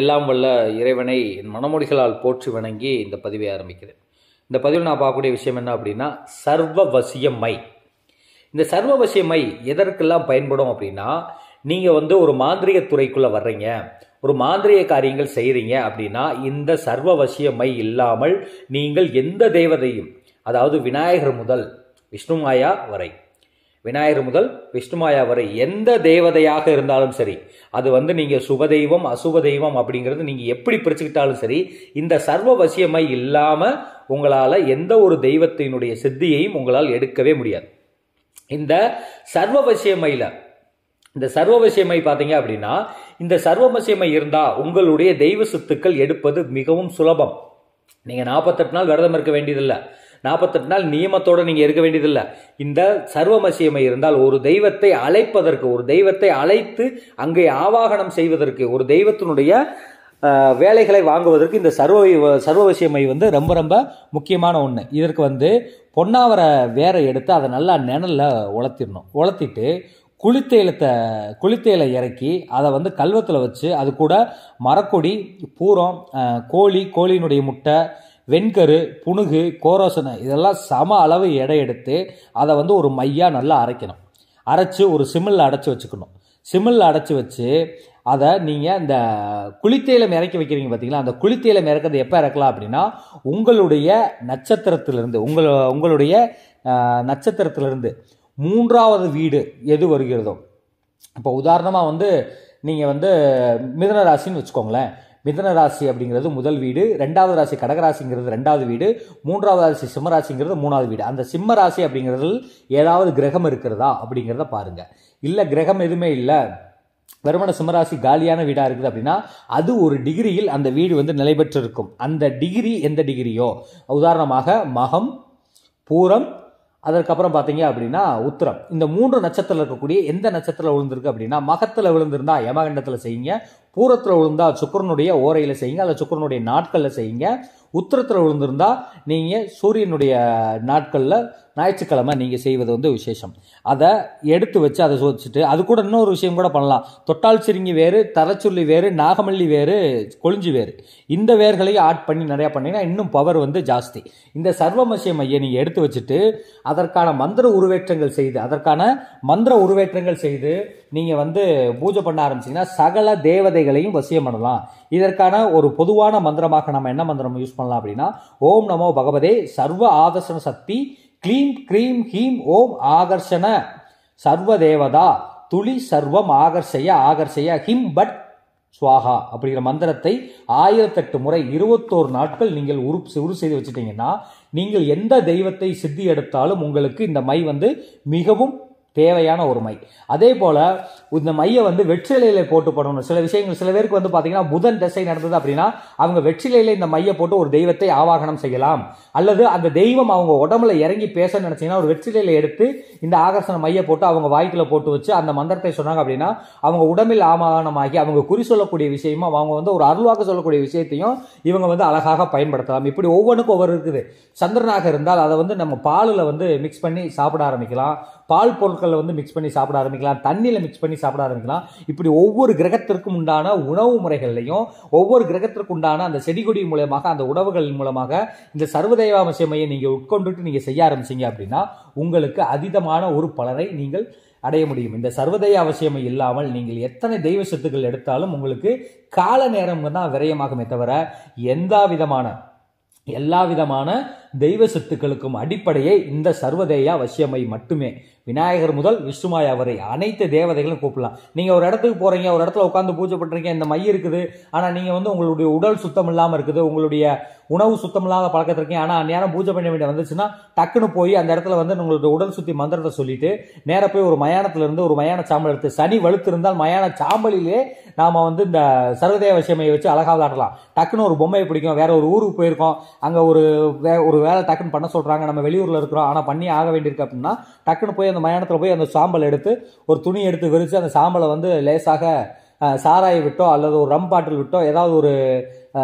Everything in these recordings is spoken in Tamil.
எல்லாம் வல்ல இறைவனை என் மனமொழிகளால் போற்றி வணங்கி இந்த பதிவை ஆரம்பிக்கிறேன் இந்த பதிவில் நான் பார்க்கக்கூடிய விஷயம் என்ன அப்படின்னா சர்வ வசியமை இந்த சர்வ வசியமை எதற்கெல்லாம் பயன்படும் அப்படின்னா நீங்கள் வந்து ஒரு மாந்திரிக துறைக்குள்ளே வர்றீங்க ஒரு மாந்திரிய காரியங்கள் செய்கிறீங்க அப்படின்னா இந்த சர்வ வசியமை இல்லாமல் நீங்கள் எந்த தேவதையும் அதாவது விநாயகர் முதல் விஷ்ணுமாயா வரை விநாயகர் முதல் விஷ்ணுமாயா வரை எந்த தேவதையாக இருந்தாலும் சரி அது வந்து நீங்கள் சுப தெய்வம் அசுப தெய்வம் அப்படிங்கிறது நீங்கள் எப்படி பிரிச்சுக்கிட்டாலும் சரி இந்த சர்வ வசியமாய் இல்லாமல் உங்களால் எந்த ஒரு தெய்வத்தினுடைய சித்தியையும் உங்களால் எடுக்கவே முடியாது இந்த சர்வ வசியமையில் இந்த சர்வவசியமை பார்த்தீங்க அப்படின்னா இந்த சர்வவசியமை இருந்தால் உங்களுடைய தெய்வ சொத்துக்கள் எடுப்பது மிகவும் சுலபம் நீங்கள் நாற்பத்தெட்டு நாள் விரதம் இருக்க வேண்டியதில்லை நாற்பத்தெட்டு நாள் நியமத்தோடு நீங்கள் இருக்க வேண்டியதில்லை இந்த சர்வமசியமை இருந்தால் ஒரு தெய்வத்தை அழைப்பதற்கு ஒரு தெய்வத்தை அழைத்து அங்கே ஆவாகனம் செய்வதற்கு ஒரு தெய்வத்தினுடைய வேலைகளை வாங்குவதற்கு இந்த சர்வ சர்வவசியமை வந்து ரொம்ப ரொம்ப முக்கியமான ஒன்று இதற்கு வந்து பொன்னாவரை வேற எடுத்து அதை நல்லா நிணலில் உலர்த்திடணும் உலர்த்திட்டு குளித்தேலத்தை குளித்தேலை இறக்கி அதை வந்து கல்வத்தில் வச்சு அது கூட மரக்கொடி பூரம் கோழி கோழியினுடைய முட்டை வெண்கரு புணுகு கோரோசனை இதெல்லாம் சம அளவு எடை எடுத்து அதை வந்து ஒரு மையாக நல்லா அரைக்கணும் அரைச்சி ஒரு சிம்மில் அடைச்சி வச்சுக்கணும் சிம்மில் அடைச்சி வச்சு அதை நீங்கள் இந்த குளித்தேயில இறக்கி வைக்கிறீங்க பார்த்தீங்களா அந்த குளித்தேயில இறக்கிறது எப்போ இறக்கலாம் அப்படின்னா உங்களுடைய நட்சத்திரத்திலிருந்து உங்கள் உங்களுடைய நட்சத்திரத்திலிருந்து மூன்றாவது வீடு எது வருகிறதோ இப்போ உதாரணமாக வந்து நீங்கள் வந்து மிதனராசின்னு வச்சுக்கோங்களேன் மிதன ராசி அப்படிங்கிறது முதல் வீடு ரெண்டாவது ராசி கடகராசிங்கிறது ரெண்டாவது வீடு மூன்றாவது ராசி சிம்மராசிங்கிறது மூணாவது வீடு அந்த சிம்ம ராசி அப்படிங்கிறது ஏதாவது கிரகம் இருக்கிறதா அப்படிங்கிறத பாருங்கள் இல்லை கிரகம் எதுவுமே இல்லை வருமான சிம்மராசி காலியான வீடாக இருக்குது அப்படின்னா அது ஒரு டிகிரியில் அந்த வீடு வந்து நிலை பெற்றிருக்கும் அந்த டிகிரி எந்த டிகிரியோ உதாரணமாக மகம் பூரம் அதற்கப்புறம் பார்த்தீங்க அப்படின்னா உத்திரம் இந்த மூன்று நட்சத்திரம் இருக்கக்கூடிய எந்த நட்சத்திரம் விழுந்திருக்கு அப்படின்னா மகத்தில் விழுந்திருந்தா யமகண்டத்தில் செய்யுங்க பூரத்தில் விழுந்தால் சுக்கரனுடைய ஓரையில் செய்யுங்க அல்லது சுக்கரனுடைய நாட்களில் செய்யுங்க உத்தரத்தில் விழுந்திருந்தால் நீங்கள் சூரியனுடைய நாட்களில் ஞாயிற்றுக்கிழமை நீங்கள் செய்வது வந்து விசேஷம் அதை எடுத்து வச்சு அதை சோதிச்சுட்டு அது கூட இன்னொரு விஷயம் கூட பண்ணலாம் தொட்டால் சிறுங்கி வேறு தரச்சுருளி வேறு நாகமல்லி வேறு கொழிஞ்சி வேறு இந்த வேர்களையும் ஆட் பண்ணி நிறையா பண்ணிங்கன்னா இன்னும் பவர் வந்து ஜாஸ்தி இந்த சர்வமசிய மையை நீங்கள் எடுத்து வச்சுட்டு அதற்கான மந்திர உருவேற்றங்கள் செய்து அதற்கான மந்திர உருவேற்றங்கள் செய்து நீங்கள் வந்து பூஜை பண்ண ஆரம்பிச்சிங்கன்னா சகல தேவதைகளையும் வசியம் பண்ணலாம் இதற்கான ஒரு பொதுவான மந்திரமாக நம்ம என்ன மந்திரம் யூஸ் பண்ணலாம் பண்ணலாம் அப்படின்னா ஓம் நமோ பகவதே சர்வ ஆதர்சன சக்தி கிளீம் க்ரீம் ஹீம் ஓம் ஆகர்ஷண சர்வ தேவதா துளி சர்வம் ஆகர்ஷய ஆகர்ஷய ஹிம் பட் சுவாகா அப்படிங்கிற மந்திரத்தை ஆயிரத்தெட்டு முறை இருபத்தோரு நாட்கள் நீங்கள் உரு உரு செய்து வச்சுட்டீங்கன்னா நீங்கள் எந்த தெய்வத்தை சித்தி எடுத்தாலும் உங்களுக்கு இந்த மை வந்து மிகவும் தேவையான ஒரு மை அதே போல் இந்த மையை வந்து வெற்றிலையில் போட்டு பண்ணணும் சில விஷயங்கள் சில பேருக்கு வந்து பார்த்தீங்கன்னா புதன் திசை நடந்தது அப்படின்னா அவங்க வெற்றிலையில் இந்த மையை போட்டு ஒரு தெய்வத்தை ஆவாகனம் செய்யலாம் அல்லது அந்த தெய்வம் அவங்க உடம்புல இறங்கி பேச நினச்சிங்கன்னா ஒரு வெற்றிலையில் எடுத்து இந்த ஆகர்ஷண மையை போட்டு அவங்க வாய்க்கில் போட்டு வச்சு அந்த மந்திரத்தை சொன்னாங்க அப்படின்னா அவங்க உடம்பில் ஆமாகனமாகி அவங்க குறி சொல்லக்கூடிய விஷயமும் அவங்க வந்து ஒரு அருள்வாக்கு சொல்லக்கூடிய விஷயத்தையும் இவங்க வந்து அழகாக பயன்படுத்தலாம் இப்படி ஒவ்வொன்றுக்கும் ஒவ்வொரு இருக்குது சந்திரனாக இருந்தால் அதை வந்து நம்ம பாலில் வந்து மிக்ஸ் பண்ணி சாப்பிட ஆரம்பிக்கலாம் பால் பொருட்கள் பொருட்களில் வந்து மிக்ஸ் பண்ணி சாப்பிட ஆரம்பிக்கலாம் தண்ணியில் மிக்ஸ் பண்ணி சாப்பிட ஆரம்பிக்கலாம் இப்படி ஒவ்வொரு கிரகத்திற்கும் உண்டான உணவு முறைகள்லையும் ஒவ்வொரு கிரகத்திற்கு உண்டான அந்த செடி கொடி மூலமாக அந்த உணவுகள் மூலமாக இந்த சர்வதேவாமசியமையை நீங்கள் உட்கொண்டுட்டு நீங்கள் செய்ய ஆரம்பிச்சிங்க அப்படின்னா உங்களுக்கு அதீதமான ஒரு பலனை நீங்கள் அடைய முடியும் இந்த சர்வதய அவசியமை இல்லாமல் நீங்கள் எத்தனை தெய்வ சொத்துக்கள் எடுத்தாலும் உங்களுக்கு கால நேரம் தான் விரயமாகுமே தவிர எந்த விதமான எல்லா விதமான தெய்வ சத்துக்களுக்கும் அடிப்படையே இந்த சர்வதேயா வசியமை மட்டுமே விநாயகர் முதல் விஷ்ணுமாயா வரை அனைத்து தேவதைகளும் கூப்பிடலாம் நீங்கள் ஒரு இடத்துக்கு போகிறீங்க ஒரு இடத்துல உட்காந்து பூஜை பண்ணுறீங்க இந்த மை இருக்குது ஆனால் நீங்கள் வந்து உங்களுடைய உடல் சுத்தம் இல்லாமல் இருக்குது உங்களுடைய உணவு சுத்தம் இல்லாத பழக்கத்தில் இருக்கீங்க ஆனால் நேரம் பூஜை பண்ண வேண்டிய வந்துச்சுன்னா டக்குன்னு போய் அந்த இடத்துல வந்து உங்களுடைய உடல் சுத்தி மந்திரத்தை சொல்லிட்டு நேராக போய் ஒரு மயானத்திலிருந்து ஒரு மயான சாம்பல் எடுத்து சனி இருந்தால் மயான சாம்பலிலே நாம் வந்து இந்த சர்வதேவ விஷயமையை வச்சு அழகாக விளாடலாம் டக்குன்னு ஒரு பொம்மையை பிடிக்கும் வேற ஒரு ஊருக்கு போயிருக்கோம் அங்கே ஒரு வே ஒரு வேலை டக்குன்னு பண்ண சொல்கிறாங்க நம்ம வெளியூரில் இருக்கிறோம் ஆனால் பண்ணி ஆக வேண்டியிருக்கு அப்படின்னா டக்குன்னு போய் அந்த மயானத்தில் போய் அந்த சாம்பல் எடுத்து ஒரு துணி எடுத்து விரித்து அந்த சாம்பலை வந்து லேசாக சாராயை விட்டோ அல்லது ஒரு ரம் பாட்டில் விட்டோ ஏதாவது ஒரு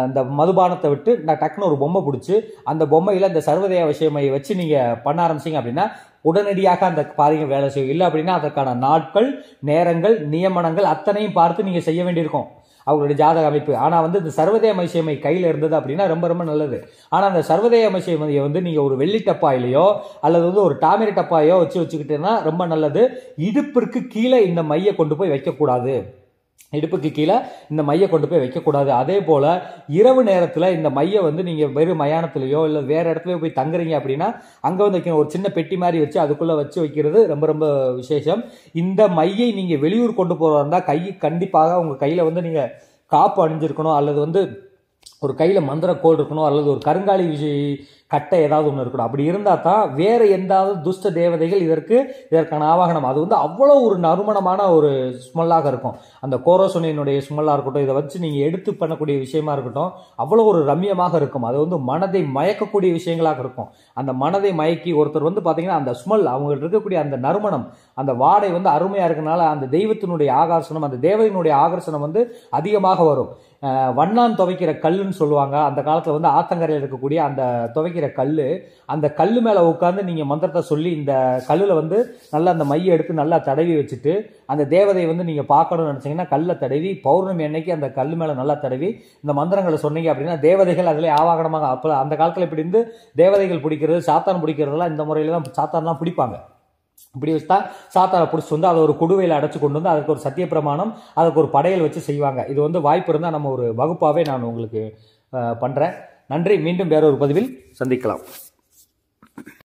அந்த மதுபானத்தை விட்டு நான் டக்குன்னு ஒரு பொம்மை பிடிச்சி அந்த பொம்மையில் இந்த சர்வதேய விஷயமையை வச்சு நீங்கள் பண்ண ஆரம்பிச்சிங்க அப்படின்னா உடனடியாக அந்த பாதைகள் வேலை செய்யும் இல்லை அப்படின்னா அதற்கான நாட்கள் நேரங்கள் நியமனங்கள் அத்தனையும் பார்த்து நீங்கள் செய்ய வேண்டியிருக்கும் அவங்களுடைய ஜாதக அமைப்பு ஆனால் வந்து இந்த சர்வதேய அமைசியமை கையில் இருந்தது அப்படின்னா ரொம்ப ரொம்ப நல்லது ஆனால் அந்த சர்வதேய அமைசியமையை வந்து நீங்கள் ஒரு வெள்ளி டப்பாயிலையோ அல்லது வந்து ஒரு டாமிரி டப்பாயோ வச்சு வச்சுக்கிட்டேன்னா ரொம்ப நல்லது இடுப்பிற்கு கீழே இந்த மையை கொண்டு போய் வைக்கக்கூடாது இடுப்புக்கு கீழே இந்த மையை கொண்டு போய் வைக்கக்கூடாது அதே போல் இரவு நேரத்தில் இந்த மையை வந்து நீங்கள் வெறும் மயானத்துலையோ இல்லை வேறு இடத்துலையோ போய் தங்குறீங்க அப்படின்னா அங்கே வந்து வைக்கணும் ஒரு சின்ன பெட்டி மாதிரி வச்சு அதுக்குள்ளே வச்சு வைக்கிறது ரொம்ப ரொம்ப விசேஷம் இந்த மையை நீங்கள் வெளியூர் கொண்டு போகிறதா இருந்தால் கை கண்டிப்பாக உங்கள் கையில் வந்து நீங்கள் காப்பு அணிஞ்சிருக்கணும் அல்லது வந்து ஒரு கையில் மந்திர கோல் இருக்கணும் அல்லது ஒரு கருங்காலி விஷய கட்டை ஏதாவது ஒன்று இருக்கணும் அப்படி இருந்தால் தான் வேறு எந்தாவது துஷ்ட தேவதைகள் இதற்கு இதற்கான ஆவாகனம் அது வந்து அவ்வளோ ஒரு நறுமணமான ஒரு ஸ்மெல்லாக இருக்கும் அந்த கோரோசோனியனுடைய ஸ்மெல்லாக இருக்கட்டும் இதை வச்சு நீங்கள் எடுத்து பண்ணக்கூடிய விஷயமா இருக்கட்டும் அவ்வளோ ஒரு ரம்யமாக இருக்கும் அது வந்து மனதை மயக்கக்கூடிய விஷயங்களாக இருக்கும் அந்த மனதை மயக்கி ஒருத்தர் வந்து பார்த்தீங்கன்னா அந்த ஸ்மெல் அவங்கள்ட்ட இருக்கக்கூடிய அந்த நறுமணம் அந்த வாடை வந்து அருமையாக இருக்கிறனால அந்த தெய்வத்தினுடைய ஆகர்ஷனம் அந்த தேவதையினுடைய ஆகர்ஷணம் வந்து அதிகமாக வரும் வண்ணான் துவைக்கிற கல்லுன்னு சொல்லுவாங்க அந்த காலத்தில் வந்து ஆத்தங்கரையில் இருக்கக்கூடிய அந்த துவைக்கிற கிடைக்கிற கல் அந்த கல் மேலே உட்காந்து நீங்கள் மந்திரத்தை சொல்லி இந்த கல்லில் வந்து நல்லா அந்த மையை எடுத்து நல்லா தடவி வச்சுட்டு அந்த தேவதையை வந்து நீங்கள் பார்க்கணும்னு நினச்சிங்கன்னா கல்லை தடவி பௌர்ணமி அன்னைக்கு அந்த கல் மேலே நல்லா தடவி இந்த மந்திரங்களை சொன்னீங்க அப்படின்னா தேவதைகள் அதில் ஆவாகனமாக அப்போ அந்த காலத்தில் இப்படி இருந்து தேவதைகள் பிடிக்கிறது சாத்தான் பிடிக்கிறதுலாம் இந்த முறையில் தான் சாத்தான்லாம் பிடிப்பாங்க இப்படி வச்சு தான் சாத்தாரை பிடிச்சி வந்து அதை ஒரு குடுவையில் அடைச்சி கொண்டு வந்து அதுக்கு ஒரு சத்திய பிரமாணம் அதுக்கு ஒரு படையல் வச்சு செய்வாங்க இது வந்து வாய்ப்பு இருந்தால் நம்ம ஒரு வகுப்பாகவே நான் உங்களுக்கு பண்ணுறேன் நன்றி மீண்டும் வேறொரு பதிவில் சந்திக்கலாம்